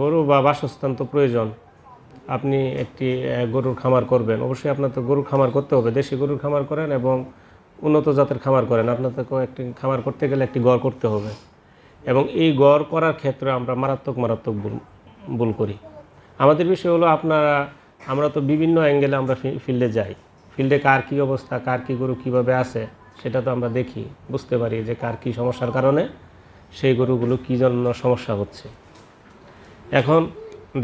গরু বা বাসস্থান তো প্রয়োজন আপনি একটি গরুর খামার করবেন অবশ্যই আপনার তো গরুর খামার করতে হবে দেশি গরুর খামার করেন এবং উন্নত জাতের খামার করেন আপনাদেরকেও একটি খামার করতে গেলে একটি গড় করতে হবে এবং এই গড় করার ক্ষেত্রে আমরা মারাত্মক মারাত্মক ভুল ভুল করি আমাদের বিষয় হলো আপনারা আমরা তো বিভিন্ন অ্যাঙ্গেলে আমরা ফিল্ডে যাই ফিল্ডে কার কী অবস্থা কার কী গরু কীভাবে আছে সেটা তো আমরা দেখি বুঝতে পারি যে কার কী সমস্যার কারণে সেই গরুগুলো কী জন্য সমস্যা হচ্ছে এখন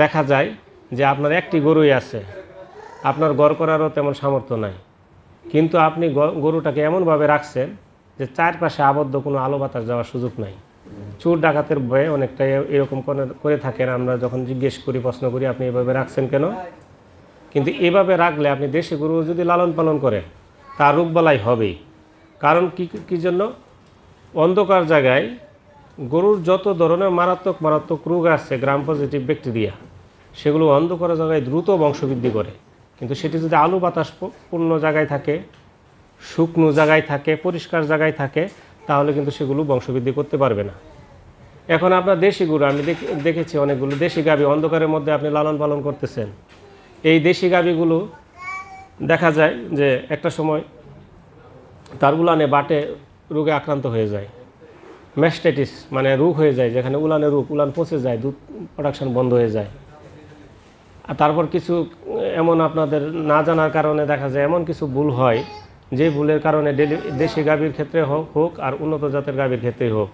দেখা যায় যে আপনার একটি গরুই আছে আপনার গড় করারও তেমন সামর্থ্য নাই কিন্তু আপনি গরুটাকে এমনভাবে রাখছেন যে চারপাশে আবদ্ধ কোনো আলো বাতাস যাওয়ার সুযোগ নাই চোর ডাকাতের ভয়ে অনেকটা এরকম করে থাকেন আমরা যখন জিজ্ঞেস করি প্রশ্ন করি আপনি এভাবে রাখছেন কেন কিন্তু এভাবে রাখলে আপনি দেশে গরু যদি লালন পালন করেন তার রোগবালাই হবেই কারণ কি কী জন্য অন্ধকার জায়গায় গরুর যত ধরনের মারাত্মক মারাত্মক রোগ আসছে গ্রাম পজিটিভ ব্যাকটেরিয়া সেগুলো করা জায়গায় দ্রুত বংশবৃদ্ধি করে কিন্তু সেটি যদি আলু বাতাস পূর্ণ জায়গায় থাকে শুকনো জায়গায় থাকে পরিষ্কার জায়গায় থাকে তাহলে কিন্তু সেগুলো বংশবৃদ্ধি করতে পারবে না এখন আপনার দেশি গরু আমি দেখেছি অনেকগুলো দেশি গাবি অন্ধকারের মধ্যে আপনি লালন পালন করতেছেন এই দেশি গাবিগুলো দেখা যায় যে একটা সময় তার বাটে রোগে আক্রান্ত হয়ে যায় ম্যাস্টাইটিস মানে রোগ হয়ে যায় যেখানে উলানে রোগ উলান পচে যায় দুধ প্রোডাকশন বন্ধ হয়ে যায় আর তারপর কিছু এমন আপনাদের না জানার কারণে দেখা যায় এমন কিছু ভুল হয় যে ভুলের কারণে দেশি গাভীর ক্ষেত্রে হোক হোক আর উন্নত জাতের গাভীর ক্ষেত্রেই হোক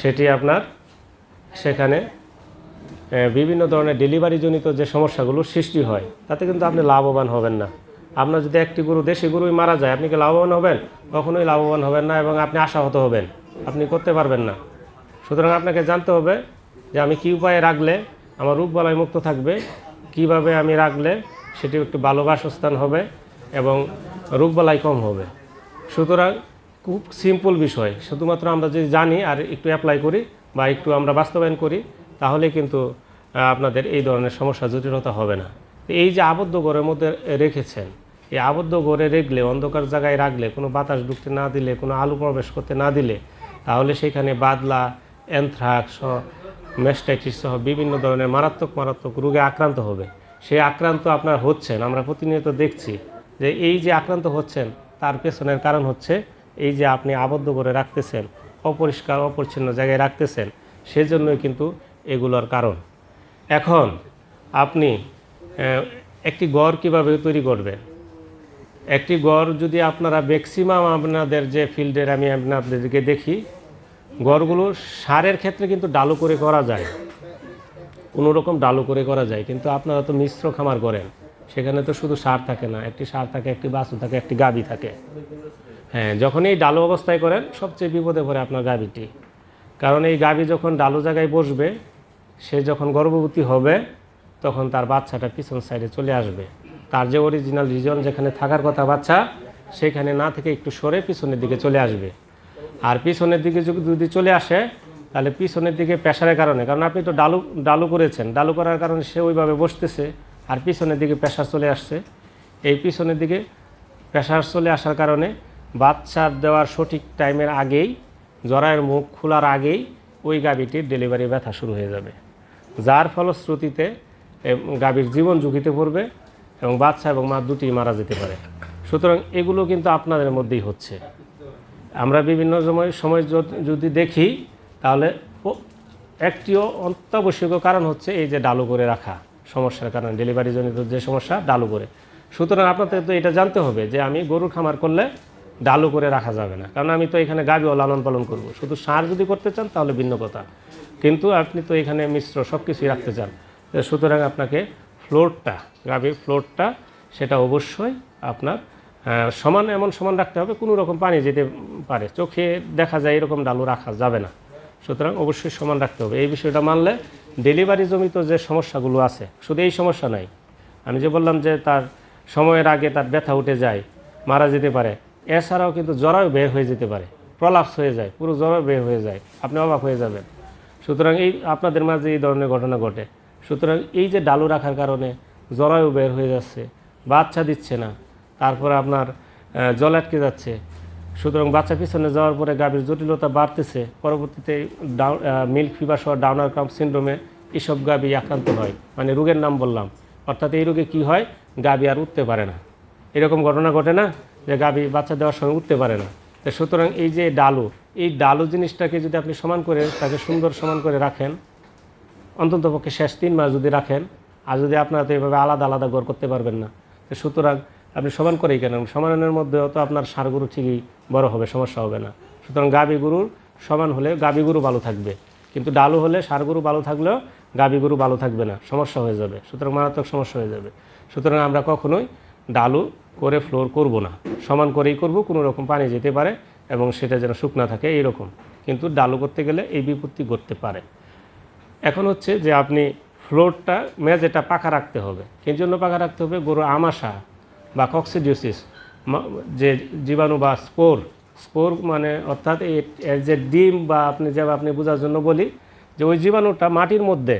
সেটি আপনার সেখানে বিভিন্ন ধরনের ডেলিভারিজনিত যে সমস্যাগুলো সৃষ্টি হয় তাতে কিন্তু আপনি লাভবান হবেন না আপনার যদি একটি গরু দেশি গরুই মারা যায় আপনি কি লাভবান হবেন কখনোই লাভবান হবেন না এবং আপনি আশাহত হবেন আপনি করতে পারবেন না সুতরাং আপনাকে জানতে হবে যে আমি কী উপায়ে রাখলে আমার রূপ বলায় মুক্ত থাকবে কিভাবে আমি রাখলে সেটি একটু ভালো বাসস্থান হবে এবং রূপ বলায় কম হবে সুতরাং খুব সিম্পল বিষয় শুধুমাত্র আমরা যদি জানি আর একটু অ্যাপ্লাই করি বা একটু আমরা বাস্তবায়ন করি তাহলে কিন্তু আপনাদের এই ধরনের সমস্যা জটিলতা হবে না এই যে আবদ্ধ ঘরের মধ্যে রেখেছেন এই আবদ্ধ ঘরে রেখলে অন্ধকার জায়গায় রাখলে কোনো বাতাস ঢুকতে না দিলে কোনো আলো প্রবেশ করতে না দিলে তাহলে সেখানে বাদলা অ্যান্থ্রাক্স মেস্টাইটিস সহ বিভিন্ন ধরনের মারাত্মক মারাত্মক রোগে আক্রান্ত হবে সেই আক্রান্ত আপনার হচ্ছেন আমরা প্রতিনিয়ত দেখছি যে এই যে আক্রান্ত হচ্ছেন তার পেছনের কারণ হচ্ছে এই যে আপনি আবদ্ধ করে রাখতেছেন অপরিষ্কার অপরিচ্ছন্ন জায়গায় রাখতেছেন সেজন্যই কিন্তু এগুলোর কারণ এখন আপনি একটি গড় কিভাবে তৈরি করবেন একটি গড় যদি আপনারা ম্যাক্সিমাম আপনাদের যে ফিল্ডের আমি আপনাদেরকে দেখি গড়গুলো সারের ক্ষেত্রে কিন্তু ডালু করে করা যায় কোনো রকম ডালু করে করা যায় কিন্তু আপনারা তো মিশ্র খামার করেন সেখানে তো শুধু সার থাকে না একটি সার থাকে একটি বাসু থাকে একটি গাবি থাকে হ্যাঁ যখন এই ডালু অবস্থায় করেন সবচেয়ে বিপদে পড়ে আপনার গাবিটি কারণ এই গাবি যখন ডালু জায়গায় বসবে সে যখন গর্ভবতী হবে তখন তার বাচ্চাটা পিছন সাইডে চলে আসবে তার যে অরিজিনাল রিজন যেখানে থাকার কথা বাচ্চা সেখানে না থেকে একটু সরে পিছনের দিকে চলে আসবে আর পিছনের দিকে যদি চলে আসে তাহলে পিছনের দিকে প্রেশারের কারণে কারণ আপনি তো ডালু ডালু করেছেন ডালু করার কারণে সে ওইভাবে বসতেছে আর পিছনের দিকে প্রেশার চলে আসছে এই পিছনের দিকে প্রেশার চলে আসার কারণে বাচ্চার দেওয়ার সঠিক টাইমের আগেই জরায়ের মুখ খোলার আগেই ওই গাভীটির ডেলিভারি ব্যথা শুরু হয়ে যাবে যার ফলশ্রুতিতে গাভীর জীবন ঝুঁকিতে পড়বে এবং বাচ্চা এবং মা দুটি মারা যেতে পারে সুতরাং এগুলো কিন্তু আপনাদের মধ্যেই হচ্ছে আমরা বিভিন্ন সময় সময় যদি দেখি তাহলে একটিও অত্যাবশ্যকীয় কারণ হচ্ছে এই যে ডালু করে রাখা সমস্যার কারণে ডেলিভারিজনিত যে সমস্যা ডালু করে সুতরাং আপনাদের তো এটা জানতে হবে যে আমি গরুর খামার করলে ডালু করে রাখা যাবে না কারণ আমি তো এখানে গাবিও লালন পালন করব শুধু সার যদি করতে চান তাহলে ভিন্ন কথা কিন্তু আপনি তো এখানে মিশ্র সব কিছুই রাখতে চান সুতরাং আপনাকে ফ্লোরটা গাবির ফ্লোরটা সেটা অবশ্যই আপনার সমান এমন সমান রাখতে হবে কোনো রকম পানি যেতে পারে চোখে দেখা যায় এরকম ডালু রাখা যাবে না সুতরাং অবশ্যই সমান রাখতে হবে এই বিষয়টা মানলে ডেলিভারি জমিত যে সমস্যাগুলো আছে শুধু এই সমস্যা নাই আমি যে বললাম যে তার সময়ের আগে তার ব্যথা উঠে যায় মারা যেতে পারে এছাড়াও কিন্তু জরায়ু বের হয়ে যেতে পারে প্রলাপস হয়ে যায় পুরো জরায়ু বের হয়ে যায় আপনি অবাক হয়ে যাবেন সুতরাং এই আপনাদের মাঝে এই ধরনের ঘটনা ঘটে সুতরাং এই যে ডালু রাখার কারণে জরায়ু বের হয়ে যাচ্ছে বাচ্চা দিচ্ছে না তারপরে আপনার জল আটকে যাচ্ছে সুতরাং বাচ্চা পিছনে যাওয়ার পরে গাভীর জটিলতা বাড়তেছে পরবর্তীতে ডাউন মিল্ক ফিভার সহ ডাউনার ক্রাম সিন্ড্রোমে এসব গাভী আক্রান্ত হয় মানে রোগের নাম বললাম অর্থাৎ এই রোগে কি হয় গাভী আর উঠতে পারে না এরকম ঘটনা ঘটে না যে গাভী বাচ্চা দেওয়ার সময় উঠতে পারে না তো সুতরাং এই যে ডালু এই ডালু জিনিসটাকে যদি আপনি সমান করে তাকে সুন্দর সমান করে রাখেন অন্ততপক্ষে শেষ তিন মাস যদি রাখেন আর যদি আপনারা তো এভাবে আলাদা আলাদা গড় করতে পারবেন না তো সুতরাং আপনি সমান করেই কেন সমানের মধ্যে তো আপনার সার গরু ঠিকই বড় হবে সমস্যা হবে না সুতরাং গাবি গরুর সমান হলে গাবি গরু ভালো থাকবে কিন্তু ডালু হলে সার গরু ভালো থাকলেও গাবি গরু ভালো থাকবে না সমস্যা হয়ে যাবে সুতরাং মারাত্মক সমস্যা হয়ে যাবে সুতরাং আমরা কখনোই ডালু করে ফ্লোর করব না সমান করেই করব কোনো রকম পানি যেতে পারে এবং সেটা যেন শুকনা থাকে এই রকম কিন্তু ডালু করতে গেলে এই বিপত্তি ঘটতে পারে এখন হচ্ছে যে আপনি ফ্লোরটা মেজেটা পাকা রাখতে হবে এর জন্য পাকা রাখতে হবে গরু আমাশা বা কক্সিডিউসিস যে জীবাণু বা স্পোর স্পোর মানে অর্থাৎ এর যে ডিম বা আপনি যে আপনি বোঝার জন্য বলি যে ওই জীবাণুটা মাটির মধ্যে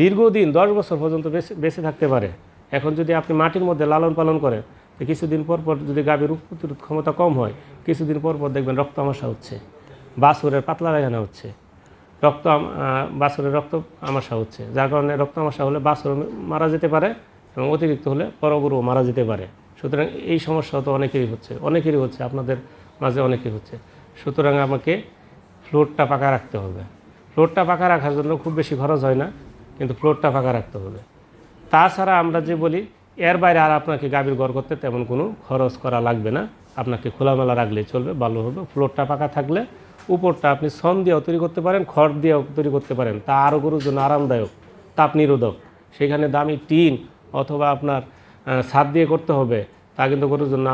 দীর্ঘদিন দশ বছর পর্যন্ত বেশি বেঁচে থাকতে পারে এখন যদি আপনি মাটির মধ্যে লালন পালন করেন কিছুদিন পর পর যদি গাভীর রোগ প্রতিরোধ ক্ষমতা কম হয় কিছুদিন পর পর দেখবেন রক্ত আমাশা হচ্ছে বাসুরের পাতলা পায়খানা হচ্ছে রক্ত বাছুরের রক্ত আমাশা হচ্ছে যার কারণে রক্ত আমাশা হলে বাছুর মারা যেতে পারে এবং অতিরিক্ত হলে পরগরুও মারা যেতে পারে সুতরাং এই সমস্যা তো অনেকেরই হচ্ছে অনেকেরই হচ্ছে আপনাদের মাঝে অনেকেই হচ্ছে সুতরাং আমাকে ফ্লোরটা পাকা রাখতে হবে ফ্লোরটা পাকা রাখার জন্য খুব বেশি খরচ হয় না কিন্তু ফ্লোরটা পাকা রাখতে হবে তাছাড়া আমরা যে বলি এর বাইরে আর আপনাকে গাভীর গড় করতে তেমন কোনো খরচ করা লাগবে না আপনাকে খোলামেলা রাখলে চলবে ভালো হবে ফ্লোরটা পাকা থাকলে উপরটা আপনি সন দিয়েও তৈরি করতে পারেন খড় দিয়েও তৈরি করতে পারেন তা আরও গরুর জন্য আরামদায়ক তাপ নিরোধক সেখানে দামি টিন অথবা আপনার ছাদ দিয়ে করতে হবে তা কিন্তু গরুর জন্য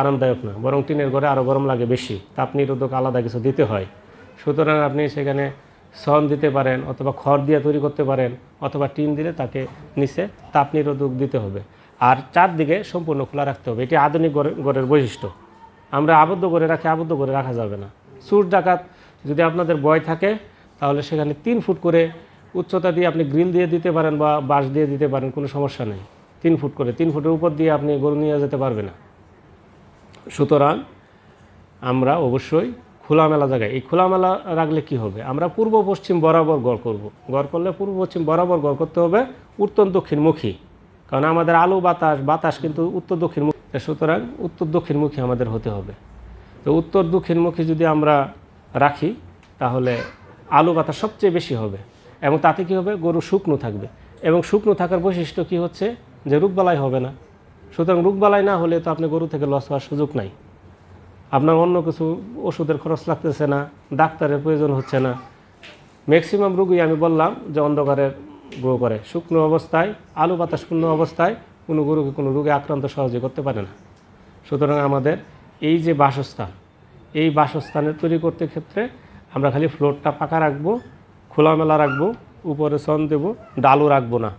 আরামদায়ক না বরং টিনের ঘরে আরও গরম লাগে বেশি তাপ নিরোধক আলাদা কিছু দিতে হয় সুতরাং আপনি সেখানে সন দিতে পারেন অথবা খড় দিয়ে তৈরি করতে পারেন অথবা টিন দিলে তাকে নিচে তাপ নিরোধক দিতে হবে আর চারদিকে সম্পূর্ণ খোলা রাখতে হবে এটি আধুনিক গড়ের বৈশিষ্ট্য আমরা আবদ্ধ করে রাখি আবদ্ধ করে রাখা যাবে না চুর ডাকাত যদি আপনাদের বয় থাকে তাহলে সেখানে তিন ফুট করে উচ্চতা দিয়ে আপনি গ্রিল দিয়ে দিতে পারেন বা বাঁশ দিয়ে দিতে পারেন কোনো সমস্যা নেই তিন ফুট করে তিন ফুটের উপর দিয়ে আপনি গরু নিয়ে যেতে পারবে না সুতরাং আমরা অবশ্যই খোলামেলা জায়গায় এই খোলামেলা রাখলে কি হবে আমরা পূর্ব পশ্চিম বরাবর গড় করব গড় করলে পূর্ব পশ্চিম বরাবর গড় করতে হবে উত্তর দক্ষিণমুখী কারণ আমাদের আলো বাতাস বাতাস কিন্তু উত্তর দক্ষিণমুখী সুতরাং উত্তর দক্ষিণমুখী আমাদের হতে হবে তো উত্তর দক্ষিণমুখী যদি আমরা রাখি তাহলে আলো বাতাস সবচেয়ে বেশি হবে এবং তাতে কি হবে গরু শুকনো থাকবে এবং শুকনো থাকার বৈশিষ্ট্য কি হচ্ছে যে রোগবালাই হবে না সুতরাং রোগবালাই না হলে তো আপনি গরু থেকে লস হওয়ার সুযোগ নাই আপনার অন্য কিছু ওষুধের খরচ লাগতেছে না ডাক্তারের প্রয়োজন হচ্ছে না ম্যাক্সিমাম রোগী আমি বললাম যে অন্ধকারের গ্রো করে শুকনো অবস্থায় আলু বাতাসপূর্ণ অবস্থায় কোনো গরুকে কোনো রোগে আক্রান্ত সহজে করতে পারে না সুতরাং আমাদের এই যে বাসস্থান এই বাসস্থানের তৈরি করতে ক্ষেত্রে আমরা খালি ফ্লোরটা পাকা রাখবো খোলামেলা রাখবো উপরে সন দেবো ডালও রাখবো না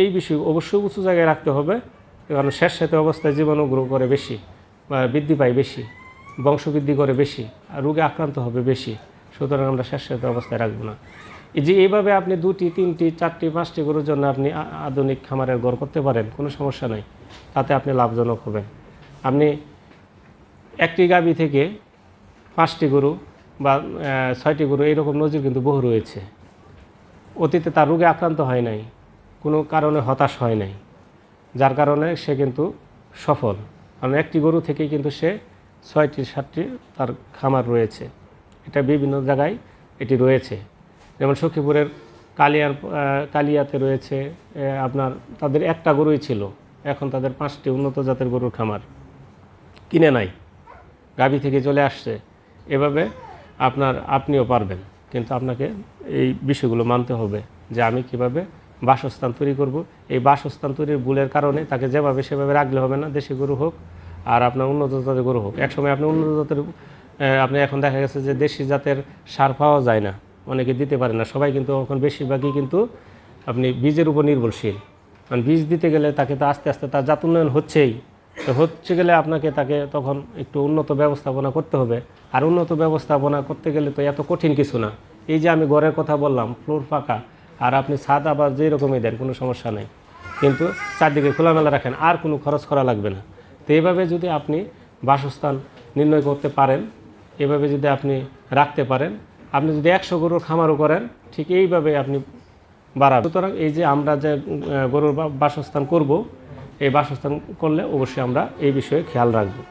এই বিষয় অবশ্যই উঁচু জায়গায় রাখতে হবে কারণ শেষ সাথে অবস্থায় জীবাণু গ্রহ করে বেশি বা বৃদ্ধি পায় বেশি বংশবৃদ্ধি করে বেশি আর রোগে আক্রান্ত হবে বেশি সুতরাং আমরা শেষ সাথে অবস্থায় রাখবো না যে এইভাবে আপনি দুটি তিনটি চারটি পাঁচটি গরুর জন্য আপনি আধুনিক খামারের গড় করতে পারেন কোনো সমস্যা নাই তাতে আপনি লাভজনক হবেন আপনি একটি গাবি থেকে পাঁচটি গরু বা ছয়টি গরু এইরকম নজির কিন্তু বহু রয়েছে অতীতে তার রোগে আক্রান্ত হয় নাই কোনো কারণে হতাশ হয় নাই যার কারণে সে কিন্তু সফল কারণ একটি গরু থেকে কিন্তু সে ছয়টি সাতটি তার খামার রয়েছে এটা বিভিন্ন জায়গায় এটি রয়েছে যেমন সখীপুরের কালিয়ার কালিয়াতে রয়েছে আপনার তাদের একটা গরুই ছিল এখন তাদের পাঁচটি উন্নত জাতের গরুর খামার কিনে নাই গাবি থেকে চলে আসছে এভাবে আপনার আপনিও পারবেন কিন্তু আপনাকে এই বিষয়গুলো মানতে হবে যে আমি কিভাবে বাসস্থান তৈরি করব এই বাসস্থান তৈরির ভুলের কারণে তাকে যেভাবে সেভাবে রাখলে হবে না দেশি গরু হোক আর আপনার উন্নত জাতের গরু হোক একসময় আপনি উন্নত জাতের আপনি এখন দেখা গেছে যে দেশি জাতের সার পাওয়া যায় না অনেকে দিতে পারে না সবাই কিন্তু এখন বেশিরভাগই কিন্তু আপনি বীজের উপর নির্ভরশীল কারণ বীজ দিতে গেলে তাকে তো আস্তে আস্তে তার জাত উন্নয়ন হচ্ছেই তো হচ্ছে গেলে আপনাকে তাকে তখন একটু উন্নত ব্যবস্থাপনা করতে হবে আর উন্নত ব্যবস্থাপনা করতে গেলে তো এত কঠিন কিছু না এই যে আমি ঘরের কথা বললাম ফ্লোর ফাঁকা আর আপনি ছাদ আবার যেই রকমই দেন কোনো সমস্যা নেই কিন্তু চারদিকে খোলামেলা রাখেন আর কোনো খরচ করা লাগবে না তো এইভাবে যদি আপনি বাসস্থান নির্ণয় করতে পারেন এভাবে যদি আপনি রাখতে পারেন আপনি যদি একশো গরুর খামারও করেন ঠিক এইভাবে আপনি বাড়াবেন সুতরাং এই যে আমরা যে গরুর বাসস্থান করব এই বাসস্থান করলে অবশ্যই আমরা এই বিষয়ে খেয়াল রাখবো